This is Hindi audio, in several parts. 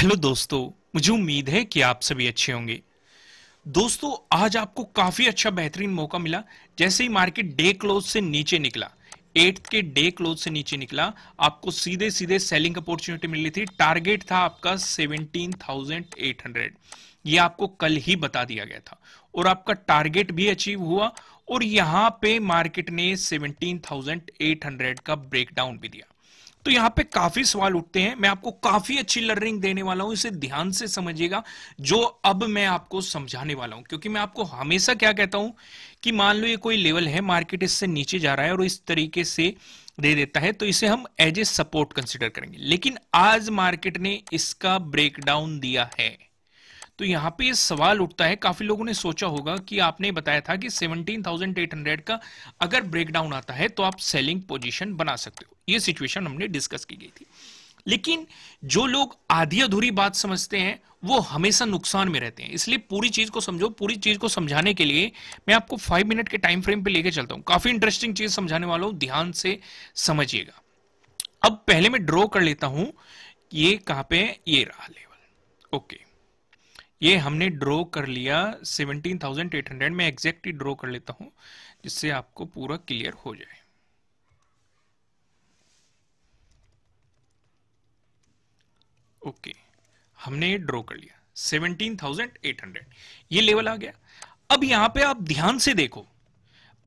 हेलो दोस्तों मुझे उम्मीद है कि आप सभी अच्छे होंगे दोस्तों आज आपको काफी अच्छा बेहतरीन मौका मिला जैसे ही मार्केट डे क्लोज से नीचे निकला एट्थ के डे क्लोज से नीचे निकला आपको सीधे सीधे सेलिंग अपॉर्चुनिटी मिली थी टारगेट था आपका 17,800 ये आपको कल ही बता दिया गया था और आपका टारगेट भी अचीव हुआ और यहां पे मार्केट ने 17,800 का ब्रेकडाउन भी दिया तो यहाँ पे काफी सवाल उठते हैं मैं आपको काफी अच्छी लर्निंग देने वाला हूं इसे ध्यान से समझिएगा जो अब मैं आपको समझाने वाला हूं क्योंकि मैं आपको हमेशा क्या कहता हूं कि मान लो ये कोई लेवल है मार्केट इससे नीचे जा रहा है और इस तरीके से दे देता है तो इसे हम एज ए सपोर्ट कंसिडर करेंगे लेकिन आज मार्केट ने इसका ब्रेकडाउन दिया है तो यहाँ पे सवाल उठता है काफी लोगों ने सोचा होगा कि आपने बताया था कि 17,800 का अगर ब्रेकडाउन आता है तो आप सेलिंग पोजीशन बना सकते हो ये सिचुएशन हमने डिस्कस की गई थी लेकिन जो लोग आधी अधूरी बात समझते हैं वो हमेशा नुकसान में रहते हैं इसलिए पूरी चीज को समझो पूरी चीज को समझाने के लिए मैं आपको फाइव मिनट के टाइम फ्रेम पे लेके चलता हूं काफी इंटरेस्टिंग चीज समझाने वाला हूं ध्यान से समझिएगा अब पहले मैं ड्रॉ कर लेता हूं ये कहां पे ये रहा लेवल ओके ये हमने ड्रॉ कर लिया 17,800 में एग्जैक्टली ड्रॉ कर लेता हूं जिससे आपको पूरा क्लियर हो जाए ओके हमने ये ड्रॉ कर लिया 17,800 ये लेवल आ गया अब यहां पे आप ध्यान से देखो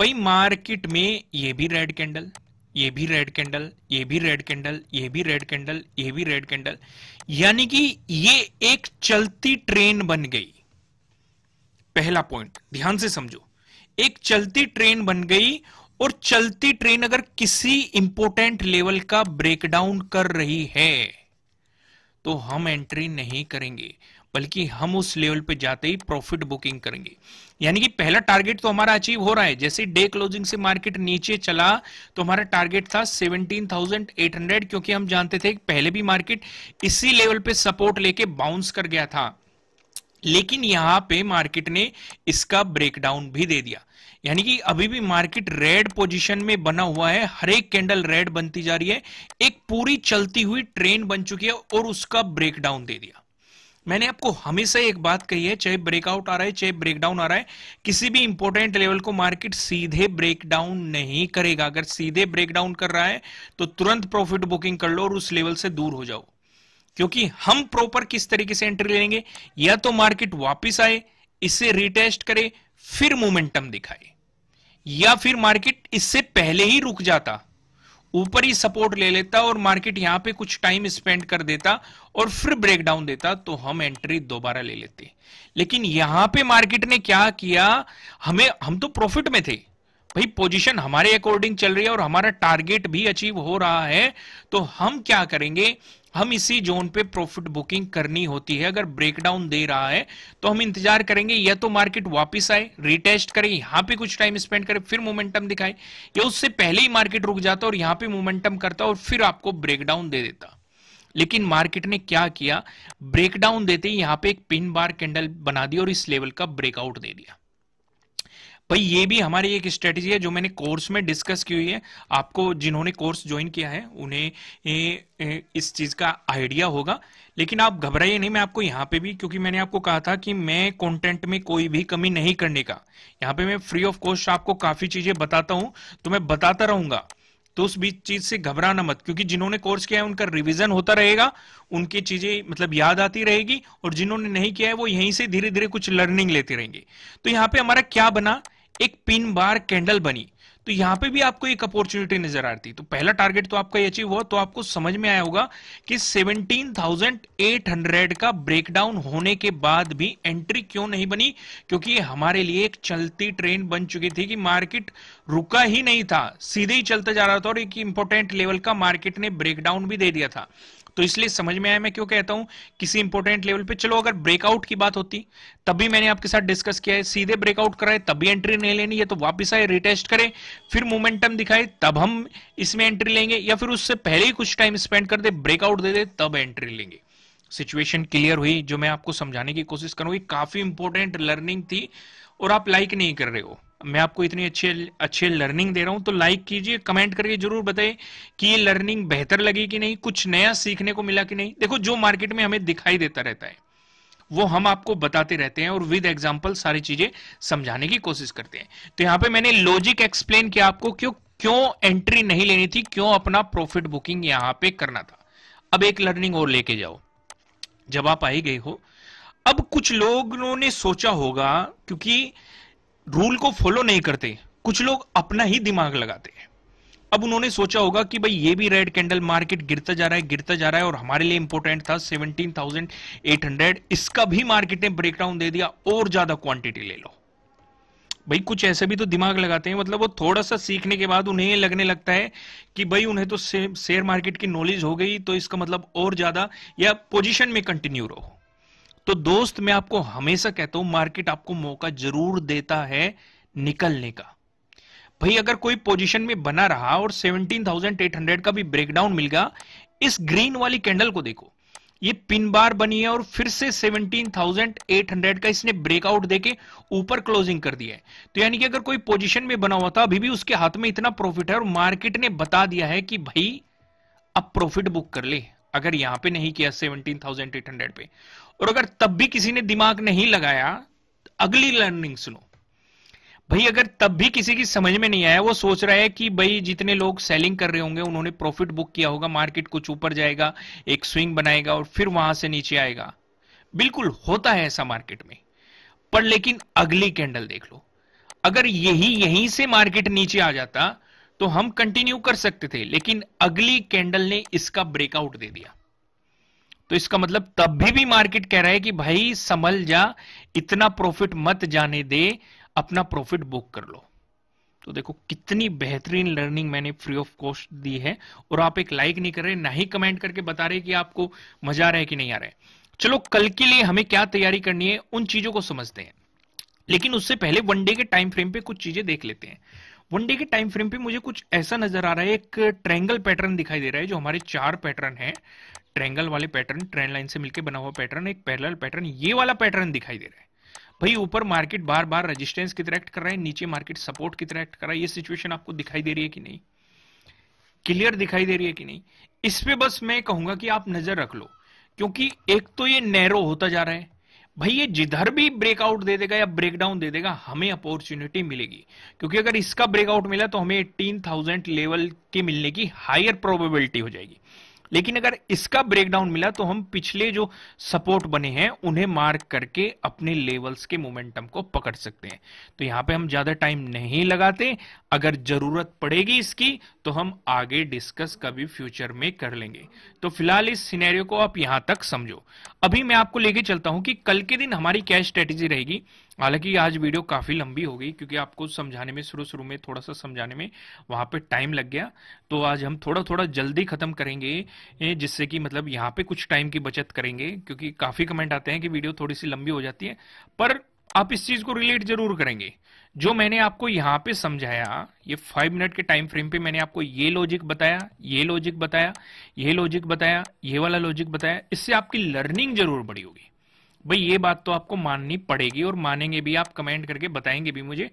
भाई मार्केट में ये भी रेड कैंडल ये भी रेड कैंडल ये भी रेड कैंडल ये भी रेड कैंडल ये भी रेड कैंडल यानी कि ये एक चलती ट्रेन बन गई पहला पॉइंट ध्यान से समझो एक चलती ट्रेन बन गई और चलती ट्रेन अगर किसी इंपोर्टेंट लेवल का ब्रेकडाउन कर रही है तो हम एंट्री नहीं करेंगे बल्कि हम उस लेवल पे जाते ही प्रॉफिट बुकिंग करेंगे यानी कि पहला टारगेट तो हमारा अचीव हो रहा है जैसे डे क्लोजिंग से मार्केट नीचे चला तो हमारा टारगेट था 17,800 क्योंकि हम जानते थे पहले भी मार्केट इसी लेवल पे सपोर्ट लेके बाउंस कर गया था लेकिन यहां पे मार्केट ने इसका ब्रेकडाउन भी दे दिया यानी कि अभी भी मार्केट रेड पोजीशन में बना हुआ है हर एक कैंडल रेड बनती जा रही है एक पूरी चलती हुई ट्रेन बन चुकी है और उसका ब्रेकडाउन दे दिया मैंने आपको हमेशा एक बात कही है चाहे ब्रेकआउट आ रहा है चाहे ब्रेकडाउन आ रहा है किसी भी इंपॉर्टेंट लेवल को मार्केट सीधे ब्रेकडाउन नहीं करेगा अगर सीधे ब्रेकडाउन कर रहा है तो तुरंत प्रॉफिट बुकिंग कर लो और उस लेवल से दूर हो जाओ क्योंकि हम प्रॉपर किस तरीके से एंट्री लेंगे या तो मार्केट वापिस आए इसे रिटेस्ट करे फिर मोमेंटम दिखाए या फिर मार्केट इससे पहले ही रुक जाता ऊपर ही सपोर्ट ले लेता और मार्केट यहां पे कुछ टाइम स्पेंड कर देता और फिर ब्रेकडाउन देता तो हम एंट्री दोबारा ले लेते लेकिन यहां पे मार्केट ने क्या किया हमें हम तो प्रॉफिट में थे भाई पोजीशन हमारे अकॉर्डिंग चल रही है और हमारा टारगेट भी अचीव हो रहा है तो हम क्या करेंगे हम इसी जोन पे प्रॉफिट बुकिंग करनी होती है अगर ब्रेकडाउन दे रहा है तो हम इंतजार करेंगे या तो मार्केट वापस आए रिटेस्ट करे यहां पे कुछ टाइम स्पेंड करे फिर मोमेंटम दिखाए या उससे पहले ही मार्केट रुक जाता और यहां पे मोमेंटम करता और फिर आपको ब्रेकडाउन दे देता लेकिन मार्केट ने क्या किया ब्रेकडाउन देते ही यहां पे एक पिन बार कैंडल बना दी और इस लेवल का ब्रेकआउट दे दिया भाई ये भी हमारी एक स्ट्रेटेजी है जो मैंने कोर्स में डिस्कस की हुई है आपको जिन्होंने कोर्स ज्वाइन किया है उन्हें ए, ए, इस चीज का आइडिया होगा लेकिन आप घबराइए नहीं मैं आपको यहाँ पे भी क्योंकि मैंने आपको कहा था कि मैं कंटेंट में कोई भी कमी नहीं करने का यहाँ पे मैं फ्री ऑफ कॉस्ट आपको काफी चीजें बताता हूँ तो मैं बताता रहूंगा तो उस बीच चीज से घबराना मत क्योंकि जिन्होंने कोर्स किया है उनका रिविजन होता रहेगा उनकी चीजें मतलब याद आती रहेगी और जिन्होंने नहीं किया है वो यहीं से धीरे धीरे कुछ लर्निंग लेते रहेंगे तो यहाँ पे हमारा क्या बना एक पिन बार कैंडल बनी तो यहां पे भी आपको एक अपॉर्चुनिटी नजर आती तो पहला टारगेट तो आपका अचीव हुआ तो आपको समझ में आया होगा कि 17,800 का ब्रेकडाउन होने के बाद भी एंट्री क्यों नहीं बनी क्योंकि हमारे लिए एक चलती ट्रेन बन चुकी थी कि मार्केट रुका ही नहीं था सीधे ही चलता जा रहा था और एक इंपॉर्टेंट लेवल का मार्केट ने ब्रेकडाउन भी दे दिया था तो इसलिए समझ में आया मैं क्यों कहता हूं किसी इंपोर्टेंट लेवल पे चलो अगर ब्रेकआउट की बात होती भी मैंने आपके साथ डिस्कस किया है सीधे ब्रेकआउट कराए भी एंट्री नहीं लेनी है तो वापस आए रिटेस्ट करें फिर मोमेंटम दिखाए तब हम इसमें एंट्री लेंगे या फिर उससे पहले ही कुछ टाइम स्पेंड कर दे ब्रेकआउट दे दे तब एंट्री लेंगे सिचुएशन क्लियर हुई जो मैं आपको समझाने की कोशिश करूंगी काफी इंपोर्टेंट लर्निंग थी और आप लाइक नहीं कर रहे हो मैं आपको इतनी अच्छे अच्छे लर्निंग दे रहा हूं तो लाइक कीजिए कमेंट करके जरूर बताएं कि ये लर्निंग बेहतर लगी कि नहीं कुछ नया सीखने को मिला कि नहीं देखो जो मार्केट में हमें दिखाई देता रहता है वो हम आपको बताते रहते हैं और विद एग्जाम्पल सारी चीजें समझाने की कोशिश करते हैं तो यहां पे मैंने लॉजिक एक्सप्लेन किया आपको क्यों क्यों एंट्री नहीं लेनी थी क्यों अपना प्रॉफिट बुकिंग यहां पे करना था अब एक लर्निंग और लेके जाओ जब आप आई गई हो अब कुछ लोगों ने सोचा होगा क्योंकि रूल को फॉलो नहीं करते कुछ लोग अपना ही दिमाग लगाते हैं अब उन्होंने सोचा होगा कि भाई ये भी रेड कैंडल मार्केट गिरता जा रहा है गिरता जा रहा है और हमारे लिए इंपॉर्टेंट था 17,800 इसका भी मार्केट ने ब्रेकडाउन दे दिया और ज्यादा क्वांटिटी ले लो भाई कुछ ऐसे भी तो दिमाग लगाते हैं मतलब वो थोड़ा सा सीखने के बाद उन्हें लगने लगता है कि भाई उन्हें तो शेयर मार्केट की नॉलेज हो गई तो इसका मतलब और ज्यादा या पोजिशन में कंटिन्यू रहो तो दोस्त मैं आपको हमेशा कहता हूं मार्केट आपको मौका जरूर देता है निकलने का भाई अगर कोई पोजीशन में बना रहा और 17,800 का भी ब्रेकडाउन मिल गया इस ग्रीन वाली कैंडल को देखो ये पिन बार बनी है और फिर से 17,800 का इसने ब्रेकआउट देके ऊपर क्लोजिंग कर दिया है तो यानी कि अगर कोई पोजीशन में बना हुआ था अभी भी उसके हाथ में इतना प्रॉफिट है और मार्केट ने बता दिया है कि भाई अब प्रॉफिट बुक कर ले अगर यहां पे नहीं किया 17,800 पे और अगर तब भी किसी ने दिमाग नहीं लगाया तो अगली लर्निंग सुनो भाई अगर तब भी किसी की समझ में नहीं आया वो सोच रहा है कि भाई जितने लोग सेलिंग कर रहे होंगे उन्होंने प्रॉफिट बुक किया होगा मार्केट कुछ ऊपर जाएगा एक स्विंग बनाएगा और फिर वहां से नीचे आएगा बिल्कुल होता है ऐसा मार्केट में पर लेकिन अगली कैंडल देख लो अगर यही यहीं से मार्केट नीचे आ जाता तो हम कंटिन्यू कर सकते थे लेकिन अगली कैंडल ने इसका ब्रेकआउट दे दिया तो इसका मतलब तब भी भी मार्केट कह रहा है कि भाई संभल जा इतना प्रॉफिट मत जाने दे अपना प्रॉफिट बुक कर लो तो देखो कितनी बेहतरीन लर्निंग मैंने फ्री ऑफ कॉस्ट दी है और आप एक लाइक नहीं कर रहे ना ही कमेंट करके बता रहे कि आपको मजा आ रहा है कि नहीं आ रहा है चलो कल के लिए हमें क्या तैयारी करनी है उन चीजों को समझते हैं लेकिन उससे पहले वनडे के टाइम फ्रेम पे कुछ चीजें देख लेते हैं वन डे के टाइम फ्रेम पे मुझे कुछ ऐसा नजर आ रहा है एक ट्रेंगल पैटर्न दिखाई दे रहा है जो हमारे चार पैटर्न है ट्रेंगल वाले पैटर्न ट्रेंड लाइन से मिलकर बना हुआ पैटर्न एक पैरल पैटर्न ये वाला पैटर्न दिखाई दे रहा है भाई ऊपर मार्केट बार बार रेजिस्टेंस की तरह एक्ट कर रहा है नीचे मार्केट सपोर्ट की तरह एक्ट कर रहा है ये सिचुएशन आपको दिखाई दे रही है कि नहीं क्लियर दिखाई दे रही है कि नहीं इस पे बस मैं कहूंगा कि आप नजर रख लो क्योंकि एक तो ये नैरो होता जा रहा है भाई ये जिधर भी ब्रेकआउट दे देगा या ब्रेकडाउन दे देगा हमें अपॉर्चुनिटी मिलेगी क्योंकि अगर इसका ब्रेकआउट मिला तो हमें एटीन थाउजेंड लेवल के मिलने की हायर प्रोबेबिलिटी हो जाएगी लेकिन अगर इसका ब्रेकडाउन मिला तो हम पिछले जो सपोर्ट बने हैं उन्हें मार्क करके अपने लेवल्स के मोमेंटम को पकड़ सकते हैं तो यहां पे हम ज्यादा टाइम नहीं लगाते अगर जरूरत पड़ेगी इसकी तो हम आगे डिस्कस कभी फ्यूचर में कर लेंगे तो फिलहाल इस सिनेरियो को आप यहां तक समझो अभी मैं आपको लेके चलता हूं कि कल के दिन हमारी क्या स्ट्रेटेजी रहेगी हालांकि आज वीडियो काफी लंबी हो गई क्योंकि आपको समझाने में शुरू शुरू में थोड़ा सा समझाने में वहां पे टाइम लग गया तो आज हम थोड़ा थोड़ा जल्दी खत्म करेंगे जिससे कि मतलब यहाँ पे कुछ टाइम की बचत करेंगे क्योंकि काफी कमेंट आते हैं कि वीडियो थोड़ी सी लंबी हो जाती है पर आप इस चीज को रिलेट जरूर करेंगे जो मैंने आपको यहाँ पे समझाया ये फाइव मिनट के टाइम फ्रेम पे मैंने आपको ये लॉजिक बताया ये लॉजिक बताया ये लॉजिक बताया ये वाला लॉजिक बताया इससे आपकी लर्निंग जरूर बढ़ी होगी भाई ये बात तो आपको माननी पड़ेगी और मानेंगे भी आप कमेंट करके बताएंगे भी मुझे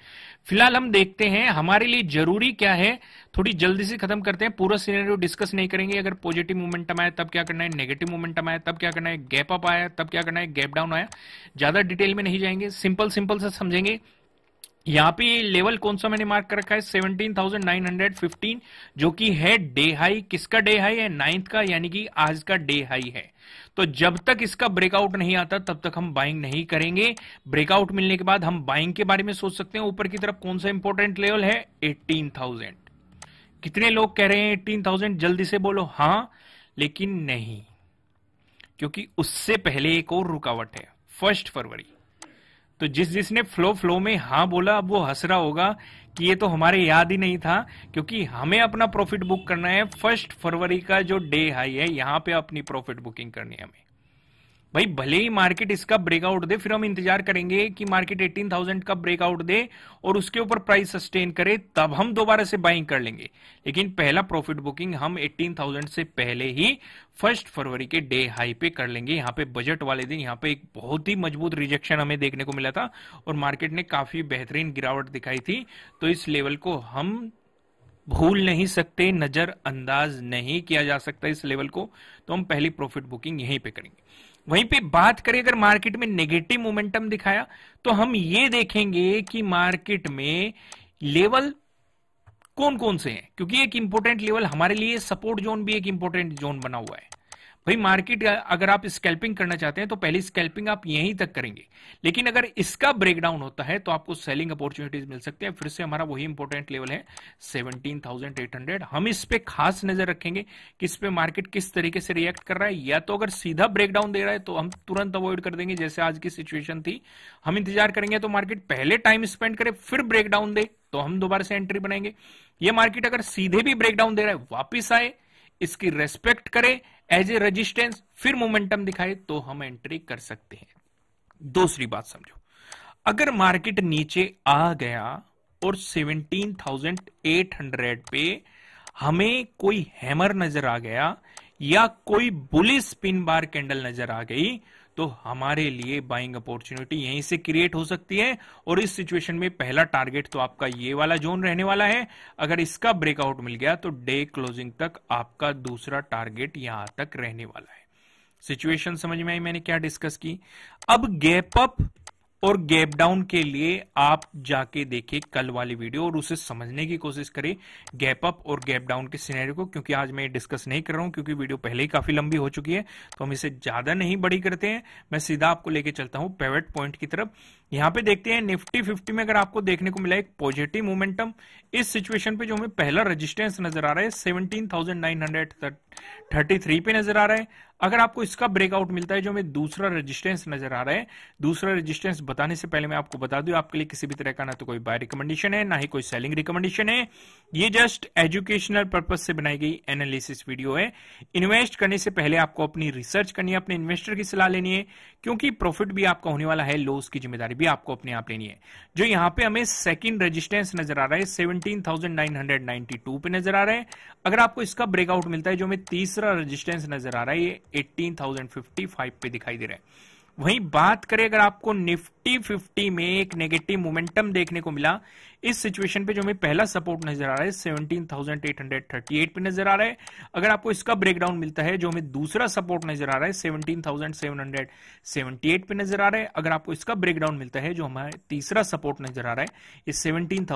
फिलहाल हम देखते हैं हमारे लिए जरूरी क्या है थोड़ी जल्दी से खत्म करते हैं पूरा सिनेरियो डिस्कस नहीं करेंगे अगर पॉजिटिव मोमेंटम आया तब क्या करना है नेगेटिव मोमेंटम आया तब क्या करना है गैप अप आया तब क्या करना है गैप डाउन आया ज्यादा डिटेल में नहीं जाएंगे सिंपल सिंपल से समझेंगे यहाँ पे लेवल कौन सा मैंने मार्क कर रखा है 17,915 जो कि है डे हाई किसका डे हाई है नाइन्थ का यानी कि आज का डे हाई है तो जब तक इसका ब्रेकआउट नहीं आता तब तक हम बाइंग नहीं करेंगे ब्रेकआउट मिलने के बाद हम बाइंग के बारे में सोच सकते हैं ऊपर की तरफ कौन सा इंपॉर्टेंट लेवल है एट्टीन कितने लोग कह रहे हैं एट्टीन जल्दी से बोलो हां लेकिन नहीं क्योंकि उससे पहले एक और रुकावट है फर्स्ट फरवरी तो जिस जिसने फ्लो फ्लो में हाँ बोला अब वो हंस रहा होगा कि ये तो हमारे याद ही नहीं था क्योंकि हमें अपना प्रॉफिट बुक करना है फर्स्ट फरवरी का जो डे हाई है यहाँ पे अपनी प्रॉफिट बुकिंग करनी है हमें भाई भले ही मार्केट इसका ब्रेकआउट दे फिर हम इंतजार करेंगे कि मार्केट 18,000 का ब्रेकआउट दे और उसके ऊपर प्राइस सस्टेन करे तब हम दोबारा से बाइंग कर लेंगे लेकिन पहला प्रॉफिट बुकिंग हम 18,000 से पहले ही फर्स्ट फरवरी के डे हाई पे कर लेंगे यहाँ पे बजट वाले दिन यहाँ पे एक बहुत ही मजबूत रिजेक्शन हमें देखने को मिला था और मार्केट ने काफी बेहतरीन गिरावट दिखाई थी तो इस लेवल को हम भूल नहीं सकते नजरअंदाज नहीं किया जा सकता इस लेवल को तो हम पहली प्रॉफिट बुकिंग यहीं पे करेंगे वहीं पे बात करें अगर मार्केट में नेगेटिव मोमेंटम दिखाया तो हम ये देखेंगे कि मार्केट में लेवल कौन कौन से हैं क्योंकि एक इंपोर्टेंट लेवल हमारे लिए सपोर्ट जोन भी एक इंपोर्टेंट जोन बना हुआ है भाई मार्केट अगर आप स्कैल्पिंग करना चाहते हैं तो पहली स्कैल्पिंग आप यहीं तक करेंगे लेकिन अगर इसका ब्रेकडाउन होता है तो आपको सेलिंग अपॉर्चुनिटीज मिल सकते हैं फिर से हमारा वही इंपॉर्टेंट लेवल है 17,800 हम इस पर खास नजर रखेंगे कि इस पर मार्केट किस तरीके से रिएक्ट कर रहा है या तो अगर सीधा ब्रेकडाउन दे रहा है तो हम तुरंत अवॉइड कर देंगे जैसे आज की सिचुएशन थी हम इंतजार करेंगे तो मार्केट पहले टाइम स्पेंड करे फिर ब्रेकडाउन दे तो हम दोबारा से एंट्री बनाएंगे ये मार्केट अगर सीधे भी ब्रेकडाउन दे रहा है वापिस आए इसकी रेस्पेक्ट करे एज ए रजिस्टेंस फिर मोमेंटम दिखाए तो हम एंट्री कर सकते हैं दूसरी बात समझो अगर मार्केट नीचे आ गया और 17,800 पे हमें कोई हैमर नजर आ गया या कोई बुलिस पिन बार कैंडल नजर आ गई तो हमारे लिए बाइंग अपॉर्चुनिटी यहीं से क्रिएट हो सकती है और इस सिचुएशन में पहला टारगेट तो आपका ये वाला जोन रहने वाला है अगर इसका ब्रेकआउट मिल गया तो डे क्लोजिंग तक आपका दूसरा टारगेट यहां तक रहने वाला है सिचुएशन समझ में आई मैंने क्या डिस्कस की अब गैप अप और गैप डाउन के लिए आप जाके देखिए कल वाली वीडियो और उसे समझने की कोशिश करें गैप अप और गैप डाउन के सिनेरियो को क्योंकि आज मैं डिस्कस नहीं कर रहा हूं क्योंकि वीडियो पहले ही काफी लंबी हो चुकी है तो हम इसे ज्यादा नहीं बड़ी करते हैं मैं सीधा आपको लेके चलता हूं पेवेट पॉइंट की तरफ यहाँ पे देखते हैं निफ्टी 50 में अगर आपको देखने को मिला एक पॉजिटिव मोमेंटम इस सिचुएशन पे जो हमें पहला रेजिस्टेंस नजर आ रहा है थ्री पे नजर आ रहा है अगर आपको इसका ब्रेकआउट मिलता है जो हमें दूसरा रेजिस्टेंस नजर आ रहा है दूसरा रेजिस्टेंस बताने से पहले मैं आपको बता दू आपके लिए किसी भी तरह का ना तो कोई बाय रिकमेंडेशन है ना ही कोई सेलिंग रिकमेंडेशन है ये जस्ट एजुकेशनल पर्पज से बनाई गई एनालिसिस वीडियो है इन्वेस्ट करने से पहले आपको अपनी रिसर्च करनी है अपने इन्वेस्टर की सलाह लेनी है क्योंकि प्रॉफिट भी आपका होने वाला है लॉस की जिम्मेदारी भी आपको अपने आप लेनी है जो यहाँ पे हमें सेकंड रेजिस्टेंस नजर आ रहा है 17,992 पे नजर आ रहा है अगर आपको इसका ब्रेकआउट मिलता है जो हमें तीसरा रेजिस्टेंस नजर आ रहा है ये 18,055 पे दिखाई दे रहा है वहीं बात करें अगर आपको निफ्टी 50 में एक नेगेटिव मोमेंटम देखने को मिला इस सिचुएशन पे जो हमें पहला सपोर्ट नजर आ रहा है 17,838 पे नजर आ रहा है अगर आपको इसका ब्रेकडाउन मिलता है जो हमें दूसरा सपोर्ट नजर आ रहा है 17,778 पे नजर आ रहा है अगर आपको इसका ब्रेकडाउन मिलता है जो हमारे तीसरा सपोर्ट नजर आ रहा है इस सेवनटीन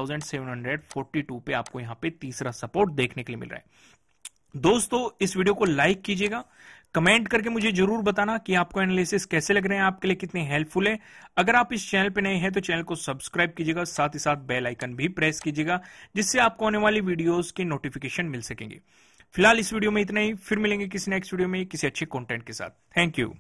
पे आपको यहाँ पे तीसरा सपोर्ट देखने के लिए मिल रहा है दोस्तों इस वीडियो को लाइक कीजिएगा कमेंट करके मुझे जरूर बताना कि आपको एनालिसिस कैसे लग रहे हैं आपके लिए कितने हेल्पफुल है अगर आप इस चैनल पे नए हैं तो चैनल को सब्सक्राइब कीजिएगा साथ ही साथ बेल आइकन भी प्रेस कीजिएगा जिससे आपको आने वाली वीडियोस के नोटिफिकेशन मिल सकेंगे फिलहाल इस वीडियो में इतना ही फिर मिलेंगे किसी नेक्स्ट वीडियो में किसी अच्छे कॉन्टेंट के साथ थैंक यू